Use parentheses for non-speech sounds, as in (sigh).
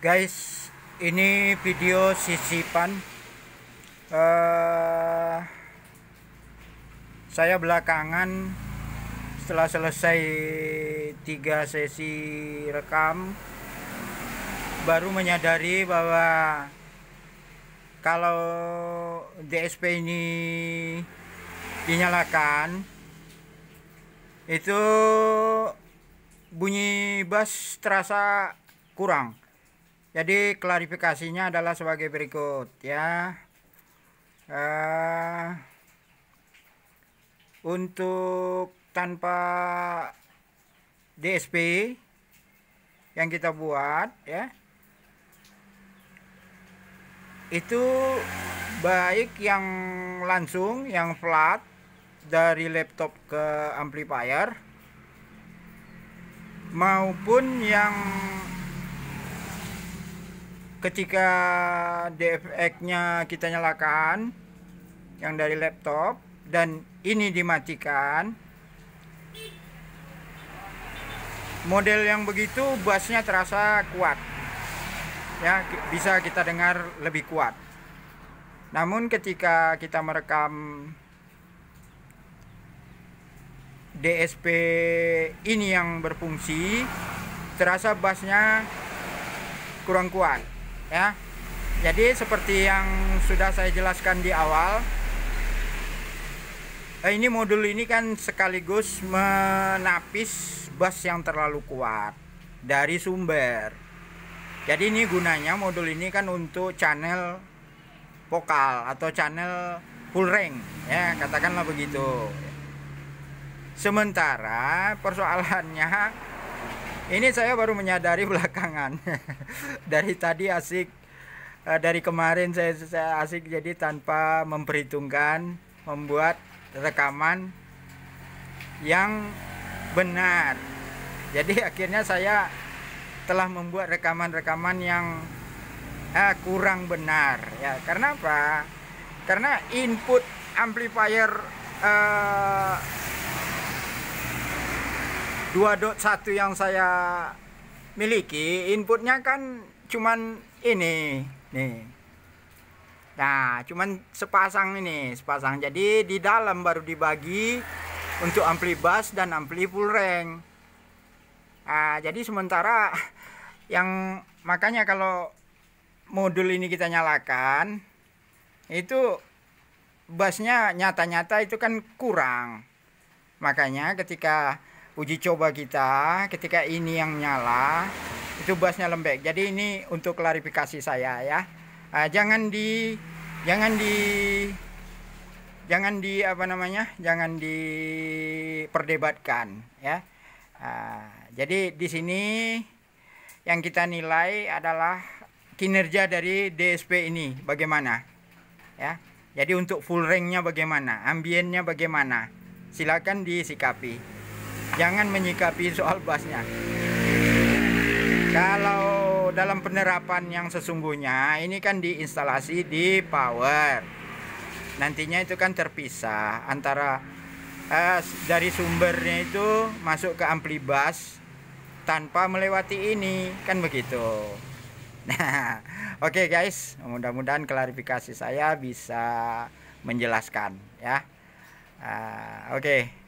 guys ini video sisipan uh, saya belakangan setelah selesai tiga sesi rekam baru menyadari bahwa kalau DSP ini dinyalakan itu bunyi bass terasa kurang jadi klarifikasinya adalah sebagai berikut ya uh, untuk tanpa DSP yang kita buat ya itu baik yang langsung yang flat dari laptop ke amplifier maupun yang ketika DFX-nya kita nyalakan yang dari laptop dan ini dimatikan model yang begitu bassnya terasa kuat ya bisa kita dengar lebih kuat namun ketika kita merekam DSP ini yang berfungsi terasa bassnya kurang kuat ya jadi seperti yang sudah saya jelaskan di awal eh, ini modul ini kan sekaligus menapis bus yang terlalu kuat dari sumber jadi ini gunanya modul ini kan untuk channel vokal atau channel full rank ya katakanlah begitu sementara persoalannya ini saya baru menyadari (laughs) belakangan dari tadi asik eh, dari kemarin saya, saya asik jadi tanpa memperhitungkan membuat rekaman yang benar jadi (laughs) akhirnya saya telah membuat rekaman-rekaman yang eh, kurang benar ya karena apa karena input amplifier eh, 2.1 yang saya miliki inputnya kan cuman ini nih nah cuman sepasang ini sepasang jadi di dalam baru dibagi untuk ampli bass dan ampli full range nah, jadi sementara (laughs) yang makanya kalau modul ini kita nyalakan itu bassnya nyata-nyata itu kan kurang makanya ketika uji coba kita ketika ini yang nyala itu busnya lembek jadi ini untuk klarifikasi saya ya uh, jangan di jangan di jangan di apa namanya jangan diperdebatkan ya uh, jadi di sini yang kita nilai adalah kinerja dari DSP ini bagaimana ya jadi untuk full ringnya bagaimana ambiennya bagaimana silakan disikapi jangan menyikapi soal basnya kalau dalam penerapan yang sesungguhnya ini kan diinstalasi di power nantinya itu kan terpisah antara eh, dari sumbernya itu masuk ke ampli bus tanpa melewati ini kan begitu (laughs) nah oke okay guys mudah-mudahan klarifikasi saya bisa menjelaskan ya uh, oke okay.